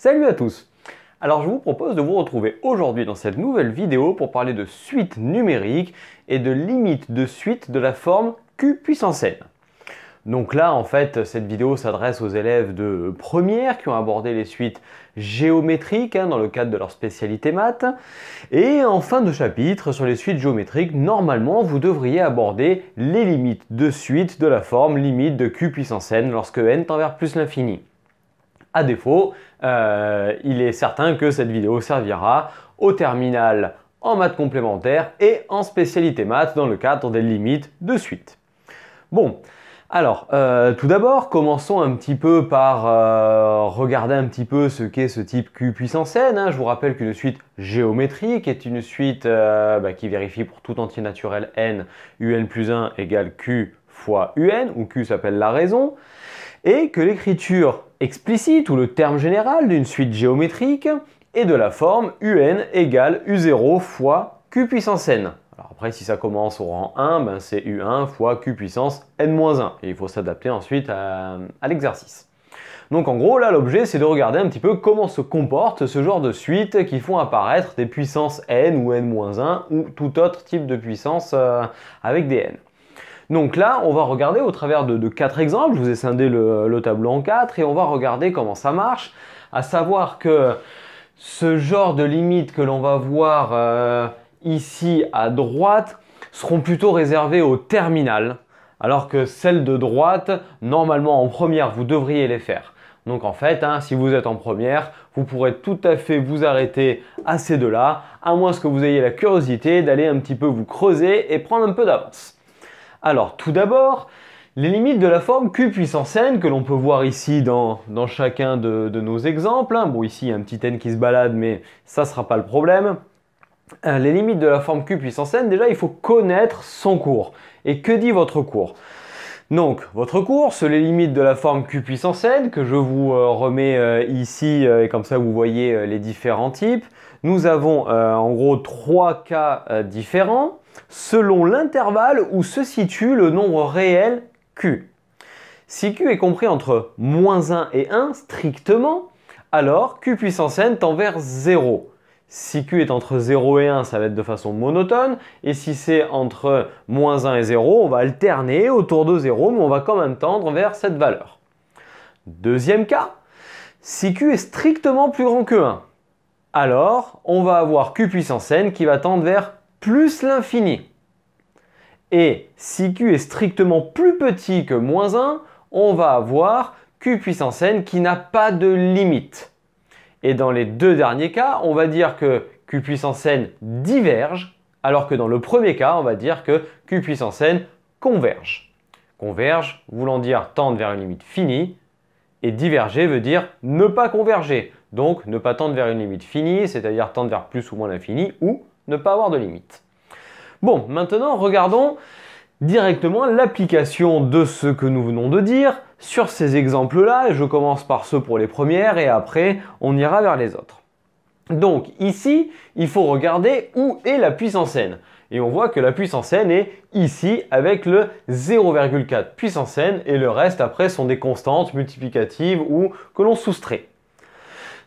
Salut à tous Alors je vous propose de vous retrouver aujourd'hui dans cette nouvelle vidéo pour parler de suites numériques et de limites de suite de la forme Q puissance n. Donc là, en fait, cette vidéo s'adresse aux élèves de première qui ont abordé les suites géométriques hein, dans le cadre de leur spécialité maths. Et en fin de chapitre, sur les suites géométriques, normalement, vous devriez aborder les limites de suite de la forme limite de q puissance n lorsque n tend vers plus l'infini. À défaut, euh, il est certain que cette vidéo servira au terminal en maths complémentaires et en spécialité maths dans le cadre des limites de suite. Bon, alors, euh, tout d'abord, commençons un petit peu par euh, regarder un petit peu ce qu'est ce type Q puissance n. Hein. Je vous rappelle qu'une suite géométrique est une suite bah, qui vérifie pour tout entier naturel n, un plus 1 égale q fois un, où q s'appelle la raison, et que l'écriture explicite ou le terme général d'une suite géométrique est de la forme un égale u0 fois q puissance n. Alors après, si ça commence au rang 1, ben c'est u1 fois q puissance n-1. Et il faut s'adapter ensuite à, l'exercice. Donc en gros, là, l'objet, c'est de regarder un petit peu comment se comporte ce genre de suite qui font apparaître des puissances n ou n-1 ou tout autre type de puissance euh, avec des n. Donc là, on va regarder au travers de, quatre exemples, je vous ai scindé le, tableau en quatre, et on va regarder comment ça marche, à savoir que ce genre de limites que l'on va voir euh, ici à droite seront plutôt réservées au terminal, alors que celles de droite, normalement en première, vous devriez les faire. Donc en fait, hein, si vous êtes en première, vous pourrez tout à fait vous arrêter à ces deux-là, à moins que vous ayez la curiosité d'aller un petit peu vous creuser et prendre un peu d'avance. Alors tout d'abord, les limites de la forme Q puissance n que l'on peut voir ici dans, chacun de, nos exemples. Hein. Bon ici il y a un petit n qui se balade mais ça ne sera pas le problème. Euh, les limites de la forme Q puissance n, déjà il faut connaître son cours. Et que dit votre cours donc, votre cours, c'est les limites de la forme Q puissance n que je vous euh, remets euh, ici, et comme ça vous voyez les différents types. Nous avons en gros trois cas différents selon l'intervalle où se situe le nombre réel Q. Si Q est compris entre moins 1 et 1 strictement, alors Q puissance n tend vers 0. Si Q est entre 0 et 1, ça va être de façon monotone. Et si c'est entre moins 1 et 0, on va alterner autour de 0, mais on va quand même tendre vers cette valeur. Deuxième cas, si Q est strictement plus grand que 1, alors on va avoir Q puissance n qui va tendre vers plus l'infini. Et si Q est strictement plus petit que moins 1, on va avoir Q puissance n qui n'a pas de limite. Et dans les deux derniers cas, on va dire que Q puissance n diverge, alors que dans le premier cas, on va dire que Q puissance n converge. Converge voulant dire tendre vers une limite finie, et diverger veut dire ne pas converger, donc ne pas tendre vers une limite finie, c'est-à-dire tendre vers plus ou moins l'infini, ou ne pas avoir de limite. Bon, maintenant regardons directement l'application de ce que nous venons de dire sur ces exemples-là. Je commence par ceux pour les premières et après on ira vers les autres. Donc ici, il faut regarder où est la puissance n. Et on voit que la puissance n est ici avec le 0,4 puissance n et le reste après sont des constantes multiplicatives ou que l'on soustrait.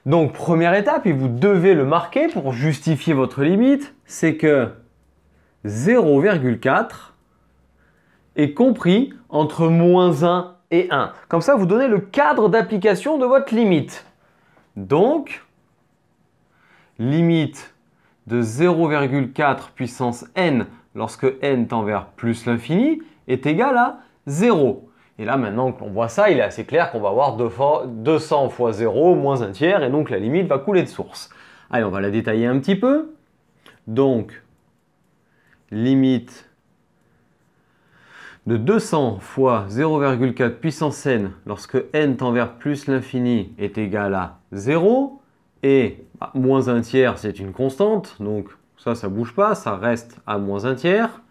Donc première étape, et vous devez le marquer pour justifier votre limite, c'est que 0,4 est compris entre moins 1 et 1. Comme ça, vous donnez le cadre d'application de votre limite. Donc, limite de 0,4 puissance n lorsque n tend vers plus l'infini est égale à 0. Et là, maintenant que l'on voit ça, il est assez clair qu'on va avoir 200 fois 0 moins 1 tiers, et donc la limite va couler de source. Allez, on va la détailler un petit peu. Donc, limite de 200 fois 0,4 puissance n lorsque n tend vers plus l'infini est égal à 0 et bah, moins 1 tiers c'est une constante donc ça ça bouge pas ça reste à moins 1 tiers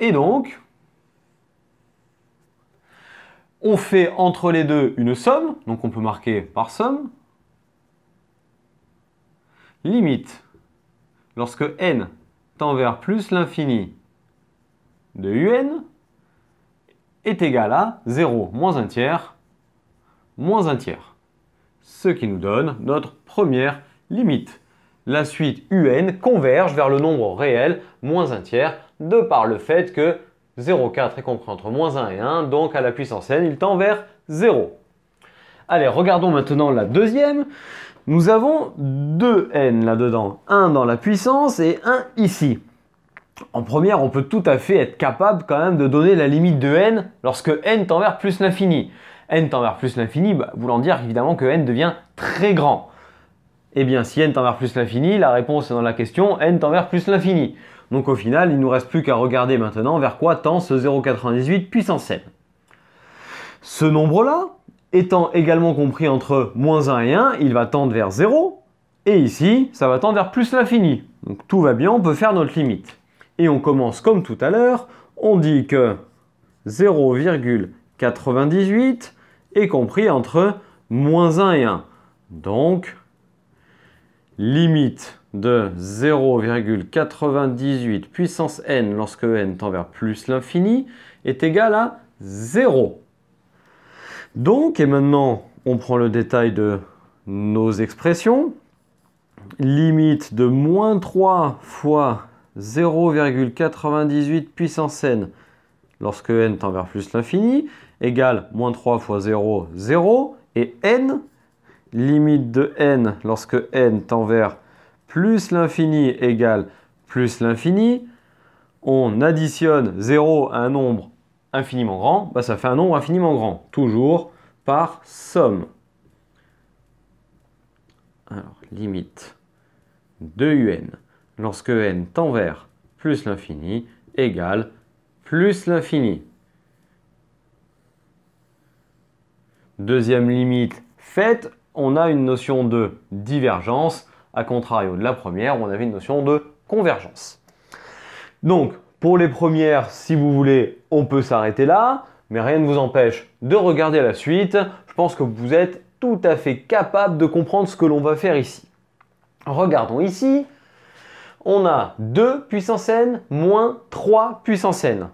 et donc on fait entre les deux une somme, donc on peut marquer par somme. Limite, lorsque n tend vers plus l'infini de un est égal à 0 moins un tiers moins un tiers. Ce qui nous donne notre première limite. La suite un converge vers le nombre réel moins un tiers de par le fait que 0,4 est compris entre moins 1 et 1, donc à la puissance n, il tend vers 0. Allez, regardons maintenant la deuxième. Nous avons 2n là-dedans, 1 dans la puissance et 1 ici. En première, on peut tout à fait être capable quand même de donner la limite de n lorsque n tend vers plus l'infini. n tend vers plus l'infini, bah, voulant dire évidemment que n devient très grand. Eh bien, si n tend vers plus l'infini, la réponse est dans la question n tend vers plus l'infini. Donc au final, il ne nous reste plus qu'à regarder maintenant vers quoi tend ce 0,98 puissance n. Ce nombre-là, étant également compris entre moins 1 et 1, il va tendre vers 0, et ici, ça va tendre vers plus l'infini. Donc tout va bien, on peut faire notre limite. Et on commence comme tout à l'heure, on dit que 0,98 est compris entre moins 1 et 1. Donc, limite de 0,98 puissance n lorsque n tend vers plus l'infini est égal à 0. Donc, et maintenant, on prend le détail de nos expressions. Limite de moins 3 fois 0,98 puissance n lorsque n tend vers plus l'infini égale moins 3 fois 0, 0 et n, limite de n lorsque n tend vers plus l'infini égale plus l'infini, on additionne 0 à un nombre infiniment grand, bah, ça fait un nombre infiniment grand, toujours par somme. Alors, limite de un lorsque n tend vers plus l'infini égale plus l'infini. Deuxième limite faite, on a une notion de divergence à contrario de la première, où on avait une notion de convergence. Donc, pour les premières, si vous voulez, on peut s'arrêter là, mais rien ne vous empêche de regarder la suite. Je pense que vous êtes tout à fait capable de comprendre ce que l'on va faire ici. Regardons ici, on a 2 puissance n moins 3 puissance n.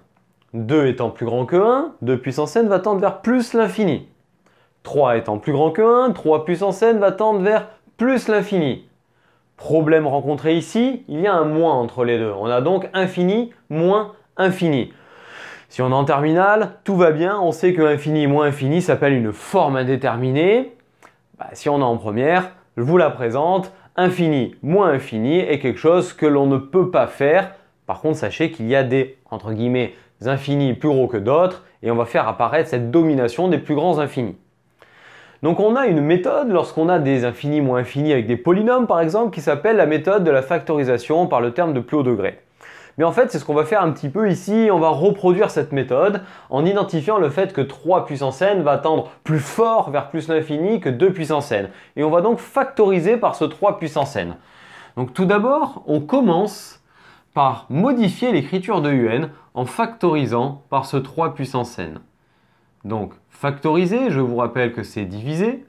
2 étant plus grand que 1, 2 puissance n va tendre vers plus l'infini. 3 étant plus grand que 1, 3 puissance n va tendre vers plus l'infini. Problème rencontré ici, il y a un moins entre les deux. On a donc infini moins infini. Si on est en terminale, tout va bien, on sait que infini moins infini s'appelle une forme indéterminée. Bah, si on est en première, je vous la présente, infini moins infini est quelque chose que l'on ne peut pas faire. Par contre, sachez qu'il y a des, entre guillemets, infinis plus gros que d'autres, et on va faire apparaître cette domination des plus grands infinis. Donc on a une méthode lorsqu'on a des infinis moins infinis avec des polynômes par exemple qui s'appelle la méthode de la factorisation par le terme de plus haut degré. Mais en fait, c'est ce qu'on va faire un petit peu ici, on va reproduire cette méthode en identifiant le fait que 3 puissance n va tendre plus fort vers plus l'infini que 2 puissance n. Et on va donc factoriser par ce 3 puissance n. Donc tout d'abord, on commence par modifier l'écriture de un en factorisant par ce 3 puissance n. Donc, factoriser, je vous rappelle que c'est diviser.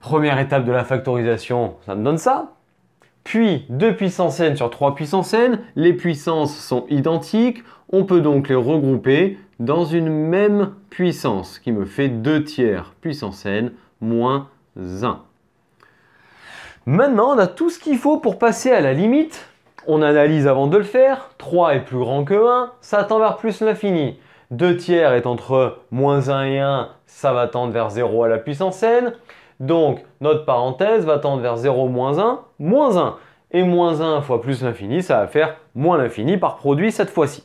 Première étape de la factorisation, ça me donne ça. Puis 2 puissance n sur 3 puissance n, les puissances sont identiques, on peut donc les regrouper dans une même puissance qui me fait 2 tiers puissance n moins 1. Maintenant, on a tout ce qu'il faut pour passer à la limite. On analyse avant de le faire, 3 est plus grand que 1, ça tend vers plus l'infini. 2 tiers est entre moins 1 et 1, ça va tendre vers 0 à la puissance n. Donc notre parenthèse va tendre vers 0 moins 1, moins 1. Et moins 1 fois plus l'infini, ça va faire moins l'infini par produit cette fois-ci.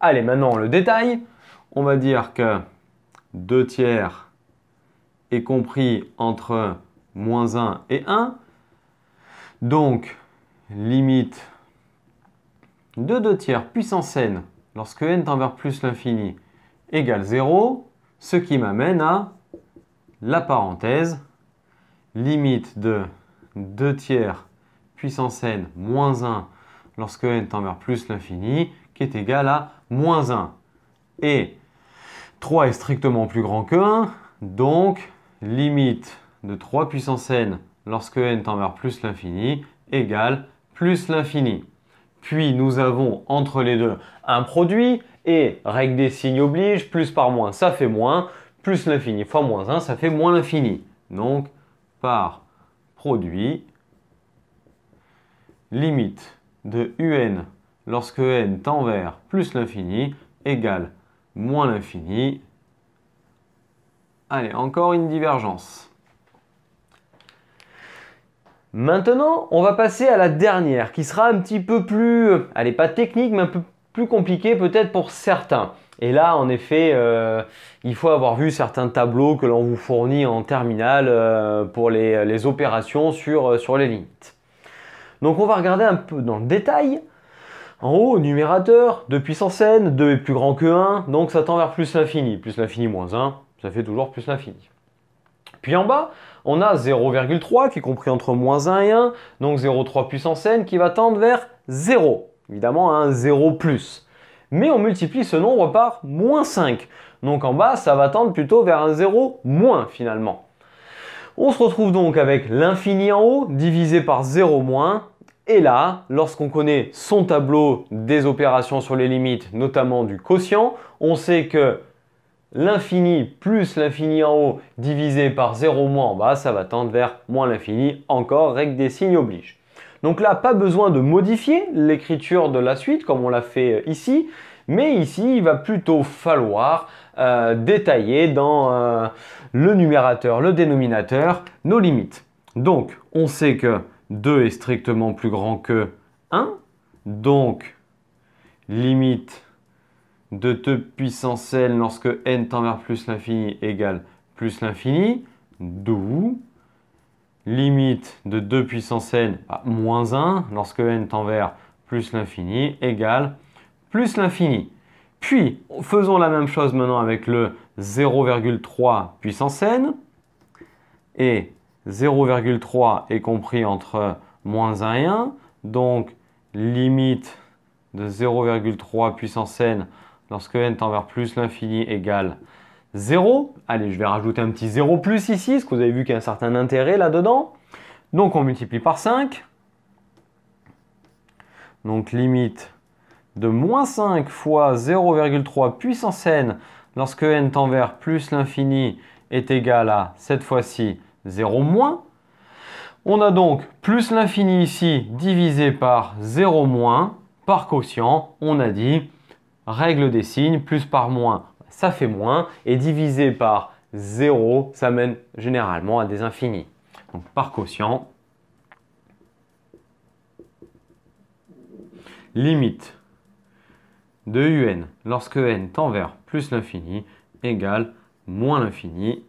Allez, maintenant le détail. On va dire que 2 tiers est compris entre moins 1 et 1. Donc, limite de 2 tiers puissance n lorsque n tend vers plus l'infini égale 0, ce qui m'amène à la parenthèse limite de 2 tiers puissance n moins 1 lorsque n tend vers plus l'infini qui est égal à moins 1. Et 3 est strictement plus grand que 1, donc limite de 3 puissance n lorsque n tend vers plus l'infini égale plus l'infini. Puis nous avons entre les deux un produit et règle des signes oblige, plus par moins ça fait moins, plus l'infini fois moins 1 ça fait moins l'infini. Donc par produit, limite de un lorsque n tend vers plus l'infini égale moins l'infini. Allez, encore une divergence. Maintenant, on va passer à la dernière, qui sera un petit peu plus, elle euh, n'est pas technique, mais un peu plus compliquée peut-être pour certains. Et là, en effet, euh, il faut avoir vu certains tableaux que l'on vous fournit en terminale euh, pour les, opérations sur, sur les limites. Donc on va regarder un peu dans le détail. En haut, numérateur, 2 puissance n, 2 est plus grand que 1, donc ça tend vers plus l'infini. Plus l'infini moins 1, ça fait toujours plus l'infini. Puis en bas, on a 0,3 qui est compris entre moins 1 et 1, donc 0,3 puissance n qui va tendre vers 0, évidemment un 0 plus. Mais on multiplie ce nombre par moins 5, donc en bas ça va tendre plutôt vers un 0 moins finalement. On se retrouve donc avec l'infini en haut divisé par 0 moins, et là, lorsqu'on connaît son tableau des opérations sur les limites, notamment du quotient, on sait que l'infini plus l'infini en haut divisé par 0 moins en bas, ça va tendre vers moins l'infini, encore règle des signes oblige. Donc là, pas besoin de modifier l'écriture de la suite comme on l'a fait euh, ici, mais ici, il va plutôt falloir euh, détailler dans euh, le numérateur, le dénominateur, nos limites. Donc, on sait que 2 est strictement plus grand que 1, donc limite de 2 puissance n lorsque n tend vers plus l'infini égale plus l'infini, d'où limite de 2 puissance n à moins 1 lorsque n tend vers plus l'infini égale plus l'infini. Puis, faisons la même chose maintenant avec le 0,3 puissance n. Et 0,3 est compris entre moins 1 et 1. Donc, limite de 0,3 puissance n Lorsque n tend vers plus l'infini égale 0. Allez, je vais rajouter un petit 0 plus ici, parce que vous avez vu qu'il y a un certain intérêt là-dedans. Donc on multiplie par 5. Donc limite de moins 5 fois 0,3 puissance n lorsque n tend vers plus l'infini est égal à cette fois-ci 0 moins. On a donc plus l'infini ici divisé par 0 moins par quotient, on a dit règle des signes, plus par moins, ça fait moins, et divisé par 0, ça mène généralement à des infinis. Donc par quotient, limite de un lorsque n tend vers plus l'infini égale moins l'infini,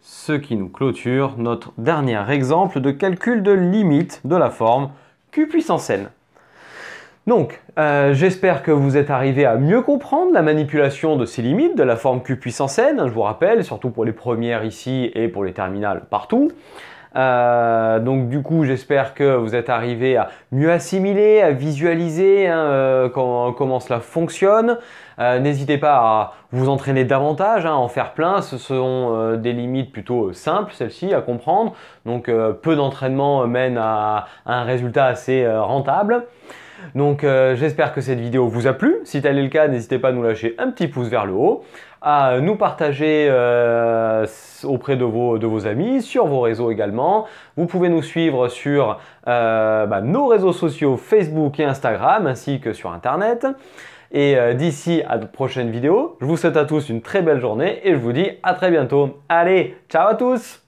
ce qui nous clôture notre dernier exemple de calcul de limite de la forme q puissance n. Donc, euh, j'espère que vous êtes arrivé à mieux comprendre la manipulation de ces limites de la forme Q puissance n, hein, je vous rappelle, surtout pour les premières ici et pour les terminales partout. Euh, donc du coup, j'espère que vous êtes arrivé à mieux assimiler, à visualiser hein, euh, comment, cela fonctionne. N'hésitez pas à vous entraîner davantage, hein, à en faire plein. Ce sont des limites plutôt simples, celles-ci, à comprendre. Donc peu d'entraînement mène à, un résultat assez rentable. Donc euh, j'espère que cette vidéo vous a plu. Si tel est le cas, n'hésitez pas à nous lâcher un petit pouce vers le haut, à nous partager euh, auprès de vos, amis, sur vos réseaux également. Vous pouvez nous suivre sur euh, bah, nos réseaux sociaux Facebook et Instagram, ainsi que sur Internet. Et d'ici à de prochaines vidéos, je vous souhaite à tous une très belle journée et je vous dis à très bientôt. Allez, ciao à tous